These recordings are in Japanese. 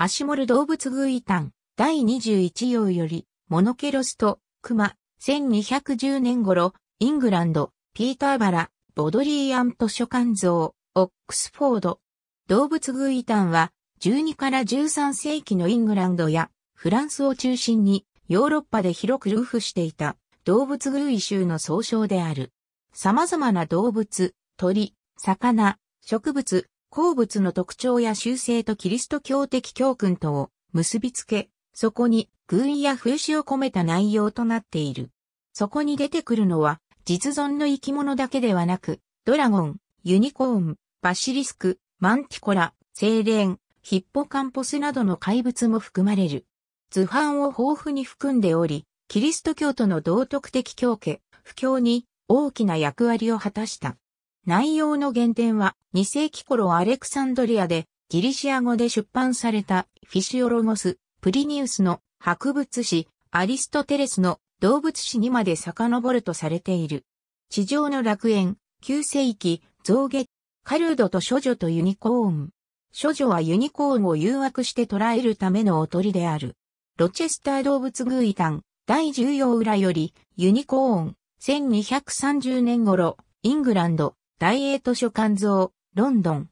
アシモル動物グイタン、第21用より、モノケロスと、クマ、1210年頃、イングランド、ピーターバラ、ボドリーアン図書館像、オックスフォード。動物グイタンは、12から13世紀のイングランドや、フランスを中心に、ヨーロッパで広く流布していた、動物グイ州の総称である。様々な動物、鳥、魚、植物、鉱物の特徴や習性とキリスト教的教訓とを結びつけ、そこに偶意や風刺を込めた内容となっている。そこに出てくるのは、実存の生き物だけではなく、ドラゴン、ユニコーン、バシリスク、マンティコラ、セイレン、ヒッポカンポスなどの怪物も含まれる。図版を豊富に含んでおり、キリスト教徒の道徳的教家、不教に大きな役割を果たした。内容の原点は2世紀頃アレクサンドリアでギリシア語で出版されたフィシオロゴス、プリニウスの博物誌、アリストテレスの動物誌にまで遡るとされている。地上の楽園、9世紀、象月、カルードと処女とユニコーン。処女はユニコーンを誘惑して捕らえるためのおとりである。ロチェスター動物偶異端、第14裏より、ユニコーン、1230年頃、イングランド、大英図書館像、ロンドン。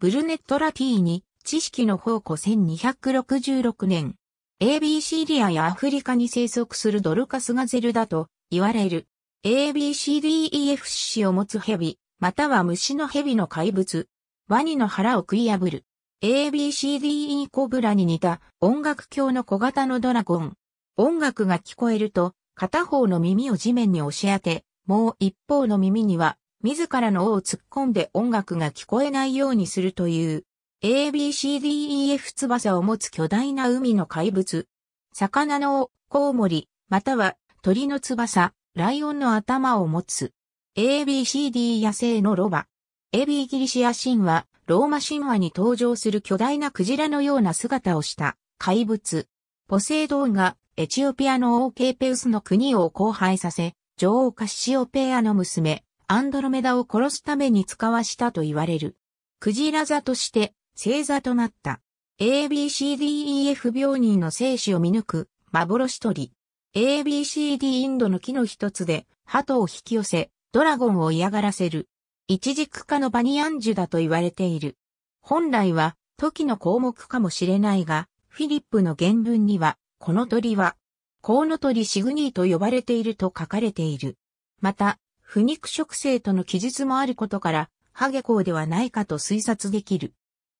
ブルネット・ラティーニ、知識の宝庫1266年。AB シリアやアフリカに生息するドルカスガゼルだと言われる。ABCDEF 種を持つ蛇、または虫の蛇の怪物。ワニの腹を食い破る。ABCDE コブラに似た音楽教の小型のドラゴン。音楽が聞こえると、片方の耳を地面に押し当て、もう一方の耳には自らの尾を突っ込んで音楽が聞こえないようにするという、ABCDEF 翼を持つ巨大な海の怪物。魚の尾、コウモリ、または鳥の翼、ライオンの頭を持つ。ABCD 野生のロバ。エビギリシア神話、ローマ神話に登場する巨大なクジラのような姿をした怪物。ポセイドンがエチオピアの王ケーペウスの国を荒廃させ、女王カシオペアの娘、アンドロメダを殺すために使わしたと言われる。クジラ座として星座となった。ABCDEF 病人の生死を見抜く幻鳥。ABCD インドの木の一つで鳩を引き寄せ、ドラゴンを嫌がらせる。一軸化のバニアンジュだと言われている。本来は時の項目かもしれないが、フィリップの原文には、この鳥は、コウノトリシグニーと呼ばれていると書かれている。また、不肉食性との記述もあることから、ハゲコウではないかと推察できる。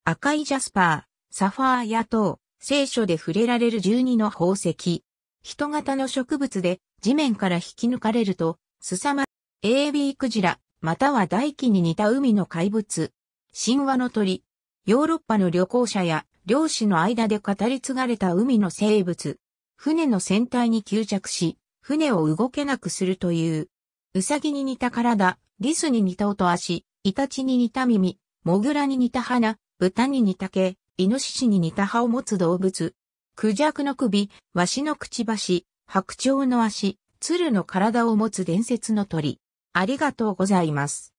赤いジャスパー、サファーや等、聖書で触れられる12の宝石。人型の植物で地面から引き抜かれると、すさま、AB クジラ、または大気に似た海の怪物。神話の鳥。ヨーロッパの旅行者や漁師の間で語り継がれた海の生物。船の船体に吸着し、船を動けなくするという。うさぎに似た体、リスに似た音足、イタチに似た耳、モグラに似た鼻、豚に似た毛、イノシシに似た歯を持つ動物。クジャクの首、ワシのくちばし、白鳥の足、鶴の体を持つ伝説の鳥。ありがとうございます。